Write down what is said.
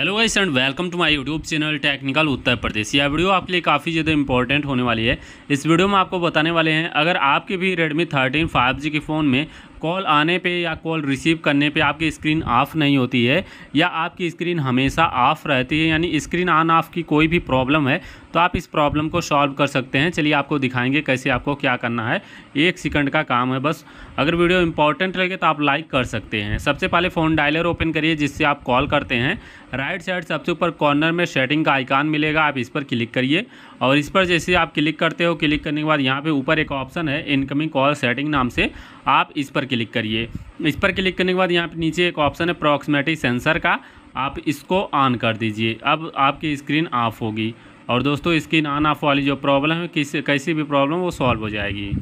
hello guys and welcome to my YouTube channel technical Uttar Pradesh यह video आपके लिए काफ़ी ज़्यादा इंपॉर्टेंट होने वाली है इस वीडियो में आपको बताने वाले हैं अगर आपके भी रेडमी फाइव जी के फ़ोन में कॉल आने पे या कॉल रिसीव करने पे आपकी स्क्रीन ऑफ नहीं होती है या आपकी स्क्रीन हमेशा ऑफ रहती है यानी स्क्रीन ऑन ऑफ की कोई भी प्रॉब्लम है तो आप इस प्रॉब्लम को सॉल्व कर सकते हैं चलिए आपको दिखाएंगे कैसे आपको क्या करना है एक सेकंड का काम है बस अगर वीडियो इंपॉर्टेंट लगे तो आप लाइक कर सकते हैं सबसे पहले फ़ोन डायलर ओपन करिए जिससे आप कॉल करते हैं राइट साइड सबसे ऊपर कॉर्नर में सेटिंग का आइकान मिलेगा आप इस पर क्लिक करिए और इस पर जैसे आप क्लिक करते हो क्लिक करने के बाद यहाँ पर ऊपर एक ऑप्शन है इनकमिंग कॉल सेटिंग नाम से आप इस पर क्लिक करिए इस पर क्लिक करने के बाद यहाँ पर नीचे एक ऑप्शन है अप्रॉक्सीमेटली सेंसर का आप इसको ऑन कर दीजिए अब आपकी स्क्रीन ऑफ होगी और दोस्तों स्क्रीन ऑन ऑफ वाली जो प्रॉब्लम है किसी कैसी भी प्रॉब्लम वो सॉल्व हो जाएगी